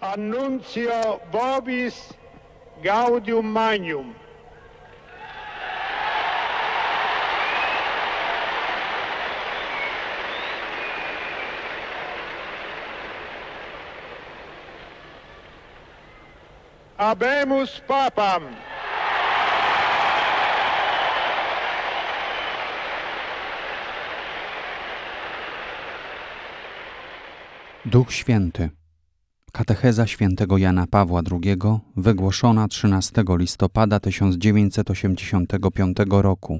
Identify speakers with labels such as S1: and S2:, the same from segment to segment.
S1: Annuncio Vobis Gaudium Magnum. Abemus Papam. Duch Święty Katecheza świętego Jana Pawła II, wygłoszona 13 listopada 1985 roku.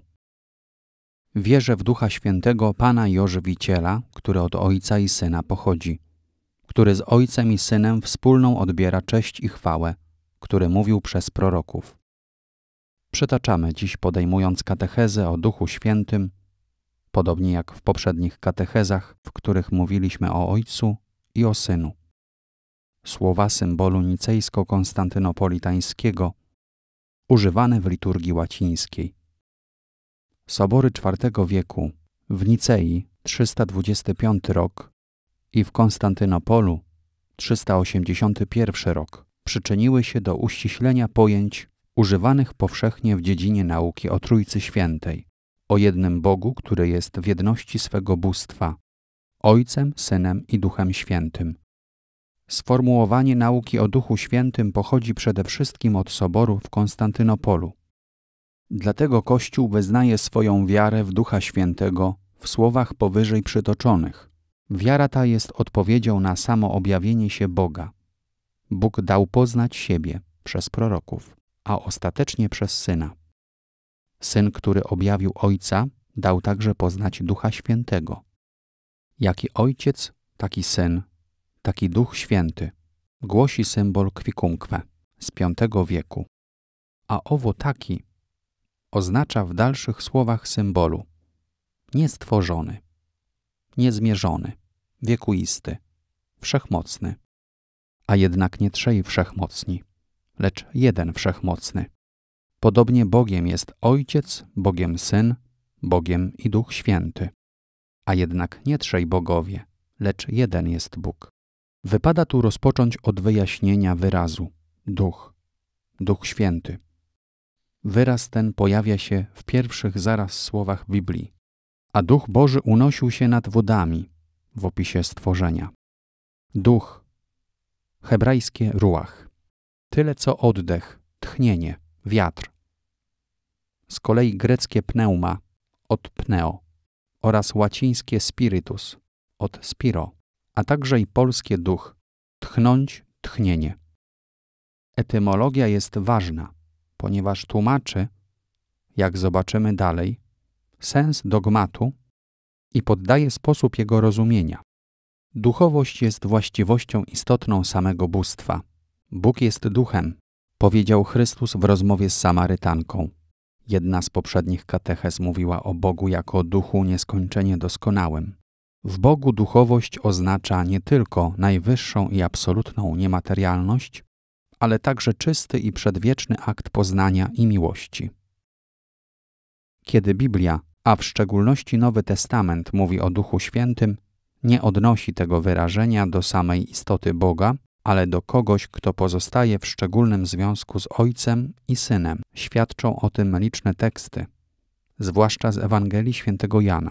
S1: Wierzę w Ducha Świętego Pana i Ożywiciela, który od Ojca i Syna pochodzi, który z Ojcem i Synem wspólną odbiera cześć i chwałę, który mówił przez proroków. Przytaczamy dziś podejmując katechezę o Duchu Świętym, podobnie jak w poprzednich katechezach, w których mówiliśmy o Ojcu i o Synu słowa symbolu nicejsko-konstantynopolitańskiego, używane w liturgii łacińskiej. Sobory IV wieku w Nicei 325 rok i w Konstantynopolu 381 rok przyczyniły się do uściślenia pojęć używanych powszechnie w dziedzinie nauki o Trójcy Świętej, o jednym Bogu, który jest w jedności swego bóstwa, Ojcem, Synem i Duchem Świętym, Sformułowanie nauki o Duchu Świętym pochodzi przede wszystkim od soboru w Konstantynopolu. Dlatego Kościół wyznaje swoją wiarę w Ducha Świętego w słowach powyżej przytoczonych. Wiara ta jest odpowiedzią na samo objawienie się Boga. Bóg dał poznać siebie przez proroków, a ostatecznie przez Syna. Syn, który objawił Ojca, dał także poznać Ducha Świętego. Jaki Ojciec, taki Syn taki Duch Święty, głosi symbol kwikunkwe z V wieku. A owo taki oznacza w dalszych słowach symbolu niestworzony, niezmierzony, wiekuisty, wszechmocny. A jednak nie trzej wszechmocni, lecz jeden wszechmocny. Podobnie Bogiem jest Ojciec, Bogiem Syn, Bogiem i Duch Święty. A jednak nie trzej bogowie, lecz jeden jest Bóg. Wypada tu rozpocząć od wyjaśnienia wyrazu duch, duch święty. Wyraz ten pojawia się w pierwszych zaraz słowach Biblii, a duch Boży unosił się nad wodami w opisie stworzenia. Duch, hebrajskie ruach, tyle co oddech, tchnienie, wiatr. Z kolei greckie pneuma od pneo oraz łacińskie spiritus od spiro a także i polskie duch, tchnąć, tchnienie. Etymologia jest ważna, ponieważ tłumaczy, jak zobaczymy dalej, sens dogmatu i poddaje sposób jego rozumienia. Duchowość jest właściwością istotną samego bóstwa. Bóg jest duchem, powiedział Chrystus w rozmowie z Samarytanką. Jedna z poprzednich kateches mówiła o Bogu jako duchu nieskończenie doskonałym. W Bogu duchowość oznacza nie tylko najwyższą i absolutną niematerialność, ale także czysty i przedwieczny akt poznania i miłości. Kiedy Biblia, a w szczególności Nowy Testament mówi o Duchu Świętym, nie odnosi tego wyrażenia do samej istoty Boga, ale do kogoś, kto pozostaje w szczególnym związku z Ojcem i Synem. Świadczą o tym liczne teksty, zwłaszcza z Ewangelii Świętego Jana.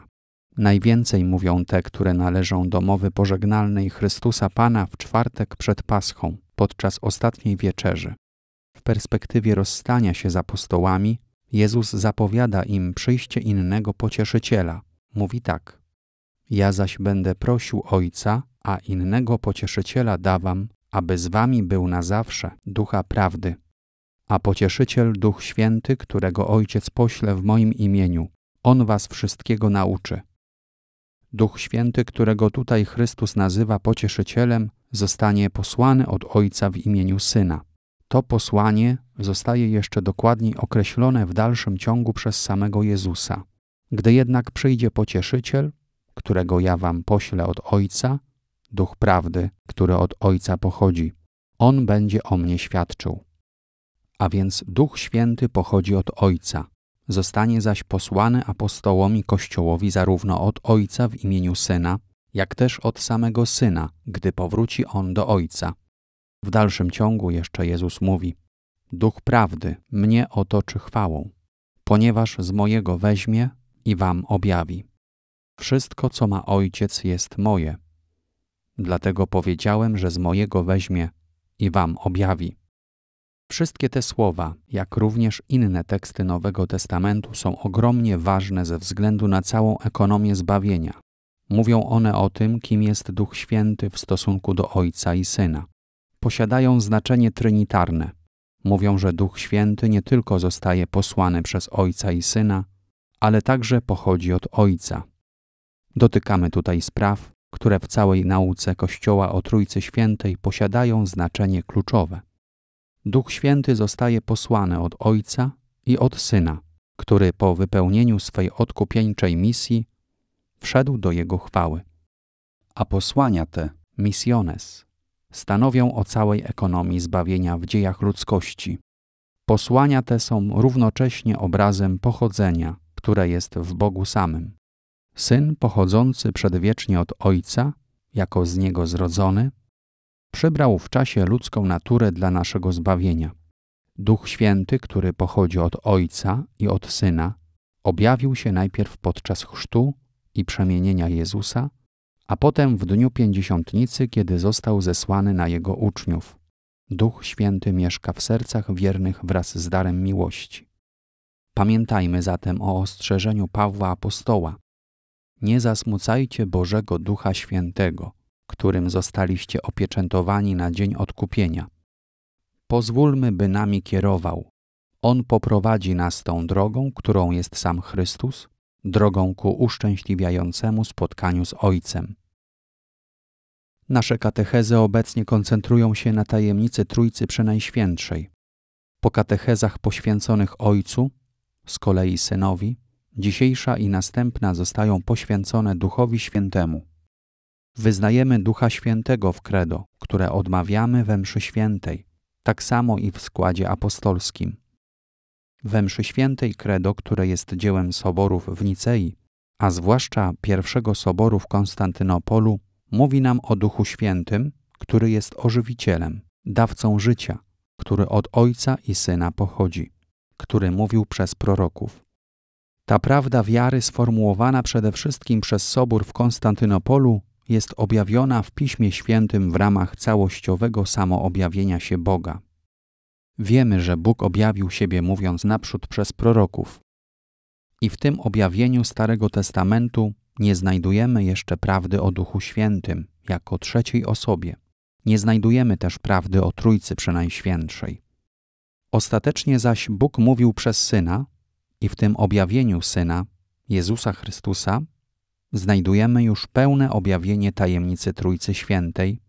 S1: Najwięcej mówią te, które należą do mowy pożegnalnej Chrystusa Pana w czwartek przed Paschą, podczas ostatniej wieczerzy. W perspektywie rozstania się z apostołami, Jezus zapowiada im przyjście innego pocieszyciela. Mówi tak: Ja zaś będę prosił Ojca, a innego pocieszyciela dawam, aby z wami był na zawsze ducha prawdy. A pocieszyciel Duch Święty, którego Ojciec pośle w moim imieniu, on was wszystkiego nauczy Duch Święty, którego tutaj Chrystus nazywa pocieszycielem, zostanie posłany od Ojca w imieniu Syna. To posłanie zostaje jeszcze dokładniej określone w dalszym ciągu przez samego Jezusa. Gdy jednak przyjdzie pocieszyciel, którego ja wam poślę od Ojca, Duch Prawdy, który od Ojca pochodzi, on będzie o mnie świadczył. A więc Duch Święty pochodzi od Ojca. Zostanie zaś posłany apostołom i Kościołowi zarówno od Ojca w imieniu Syna, jak też od samego Syna, gdy powróci On do Ojca. W dalszym ciągu jeszcze Jezus mówi Duch prawdy mnie otoczy chwałą, ponieważ z mojego weźmie i wam objawi. Wszystko, co ma Ojciec, jest moje. Dlatego powiedziałem, że z mojego weźmie i wam objawi. Wszystkie te słowa, jak również inne teksty Nowego Testamentu, są ogromnie ważne ze względu na całą ekonomię zbawienia. Mówią one o tym, kim jest Duch Święty w stosunku do Ojca i Syna. Posiadają znaczenie trinitarne. Mówią, że Duch Święty nie tylko zostaje posłany przez Ojca i Syna, ale także pochodzi od Ojca. Dotykamy tutaj spraw, które w całej nauce Kościoła o Trójcy Świętej posiadają znaczenie kluczowe. Duch Święty zostaje posłany od Ojca i od Syna, który po wypełnieniu swej odkupieńczej misji wszedł do Jego chwały. A posłania te, missiones, stanowią o całej ekonomii zbawienia w dziejach ludzkości. Posłania te są równocześnie obrazem pochodzenia, które jest w Bogu samym. Syn pochodzący przedwiecznie od Ojca, jako z Niego zrodzony, przybrał w czasie ludzką naturę dla naszego zbawienia. Duch Święty, który pochodzi od Ojca i od Syna, objawił się najpierw podczas chrztu i przemienienia Jezusa, a potem w dniu pięćdziesiątnicy, kiedy został zesłany na jego uczniów. Duch Święty mieszka w sercach wiernych wraz z darem miłości. Pamiętajmy zatem o ostrzeżeniu Pawła Apostoła. Nie zasmucajcie Bożego Ducha Świętego – którym zostaliście opieczętowani na dzień odkupienia. Pozwólmy, by nami kierował. On poprowadzi nas tą drogą, którą jest sam Chrystus, drogą ku uszczęśliwiającemu spotkaniu z Ojcem. Nasze katechezy obecnie koncentrują się na tajemnicy Trójcy Przenajświętszej. Po katechezach poświęconych Ojcu, z kolei Synowi, dzisiejsza i następna zostają poświęcone Duchowi Świętemu. Wyznajemy Ducha Świętego w credo, które odmawiamy we mszy świętej, tak samo i w składzie apostolskim. We mszy świętej credo, które jest dziełem soborów w Nicei, a zwłaszcza pierwszego soboru w Konstantynopolu, mówi nam o Duchu Świętym, który jest ożywicielem, dawcą życia, który od Ojca i Syna pochodzi, który mówił przez proroków. Ta prawda wiary sformułowana przede wszystkim przez Sobór w Konstantynopolu jest objawiona w Piśmie Świętym w ramach całościowego samoobjawienia się Boga. Wiemy, że Bóg objawił siebie mówiąc naprzód przez proroków. I w tym objawieniu Starego Testamentu nie znajdujemy jeszcze prawdy o Duchu Świętym jako trzeciej osobie. Nie znajdujemy też prawdy o Trójcy Przenajświętszej. Ostatecznie zaś Bóg mówił przez Syna i w tym objawieniu Syna, Jezusa Chrystusa, znajdujemy już pełne objawienie tajemnicy Trójcy Świętej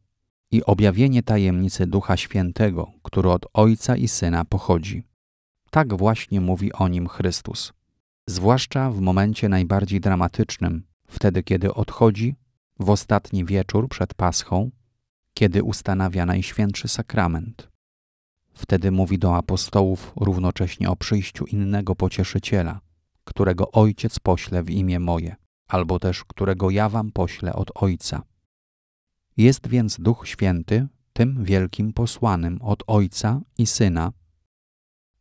S1: i objawienie tajemnicy Ducha Świętego, który od Ojca i Syna pochodzi. Tak właśnie mówi o nim Chrystus. Zwłaszcza w momencie najbardziej dramatycznym, wtedy kiedy odchodzi, w ostatni wieczór przed Paschą, kiedy ustanawia Najświętszy Sakrament. Wtedy mówi do apostołów równocześnie o przyjściu innego pocieszyciela, którego Ojciec pośle w imię moje albo też którego ja wam poślę od Ojca. Jest więc Duch Święty tym wielkim posłanym od Ojca i Syna,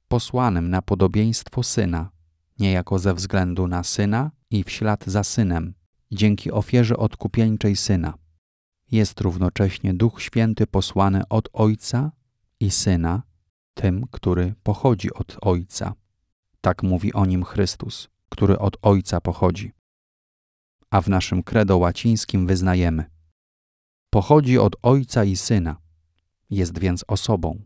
S1: posłanym na podobieństwo Syna, niejako ze względu na Syna i w ślad za Synem, dzięki ofierze odkupieńczej Syna. Jest równocześnie Duch Święty posłany od Ojca i Syna, tym, który pochodzi od Ojca. Tak mówi o nim Chrystus, który od Ojca pochodzi a w naszym credo łacińskim wyznajemy. Pochodzi od Ojca i Syna, jest więc osobą.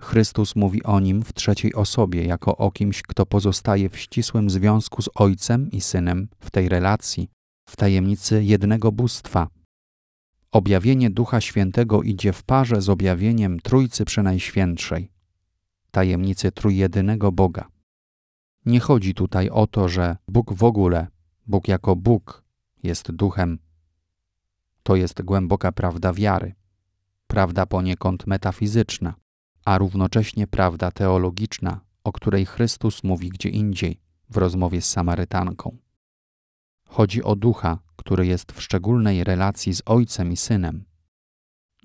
S1: Chrystus mówi o nim w trzeciej osobie, jako o kimś, kto pozostaje w ścisłym związku z Ojcem i Synem w tej relacji, w tajemnicy jednego bóstwa. Objawienie Ducha Świętego idzie w parze z objawieniem Trójcy Przenajświętszej, tajemnicy Trójjedynego Boga. Nie chodzi tutaj o to, że Bóg w ogóle, Bóg jako Bóg, jest duchem. To jest głęboka prawda wiary, prawda poniekąd metafizyczna, a równocześnie prawda teologiczna, o której Chrystus mówi gdzie indziej, w rozmowie z Samarytanką. Chodzi o ducha, który jest w szczególnej relacji z Ojcem i Synem.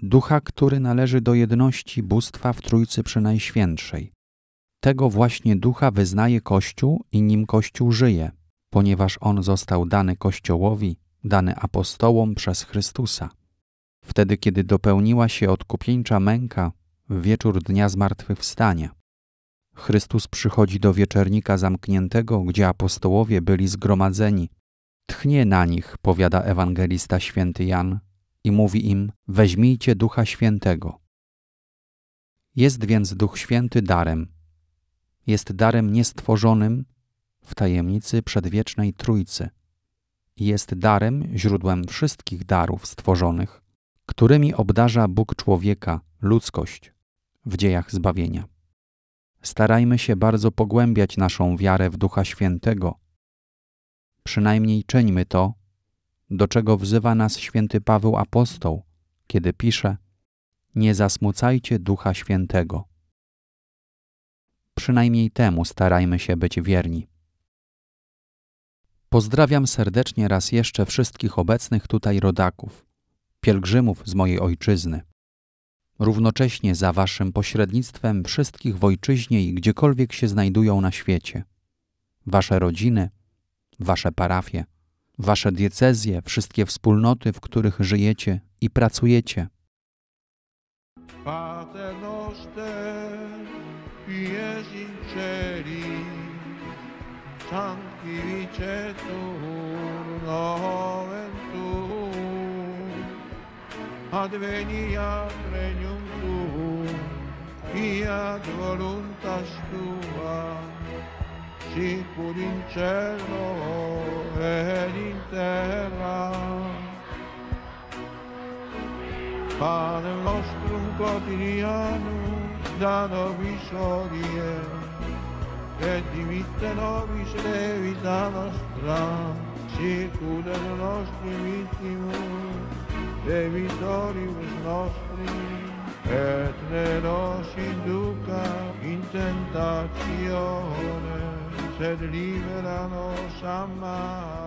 S1: Ducha, który należy do jedności bóstwa w Trójcy przynajświętszej. Tego właśnie ducha wyznaje Kościół i nim Kościół żyje – ponieważ on został dany Kościołowi, dany apostołom przez Chrystusa. Wtedy, kiedy dopełniła się odkupieńcza męka, w wieczór dnia zmartwychwstania. Chrystus przychodzi do wieczernika zamkniętego, gdzie apostołowie byli zgromadzeni. Tchnie na nich, powiada ewangelista święty Jan, i mówi im: Weźmijcie ducha świętego. Jest więc duch święty darem. Jest darem niestworzonym, w tajemnicy przedwiecznej Trójcy. Jest darem, źródłem wszystkich darów stworzonych, którymi obdarza Bóg człowieka, ludzkość w dziejach zbawienia. Starajmy się bardzo pogłębiać naszą wiarę w Ducha Świętego. Przynajmniej czyńmy to, do czego wzywa nas święty Paweł Apostoł, kiedy pisze: Nie zasmucajcie Ducha Świętego. Przynajmniej temu starajmy się być wierni. Pozdrawiam serdecznie raz jeszcze wszystkich obecnych tutaj rodaków, pielgrzymów z mojej ojczyzny. Równocześnie za waszym pośrednictwem wszystkich w ojczyźnie i gdziekolwiek się znajdują na świecie. Wasze rodziny, wasze parafie, wasze diecezje, wszystkie wspólnoty, w których żyjecie i pracujecie. Pater Gesù noventu advenia regnum tu fiat voluntas tua sicur in cielo ed in terra Padre nostrum quotidiano da nobis odie divita le vita nostra, circuda le nostre vittime, e vittoribus nostri, et ne nos induca in tentazione, sed libera nos a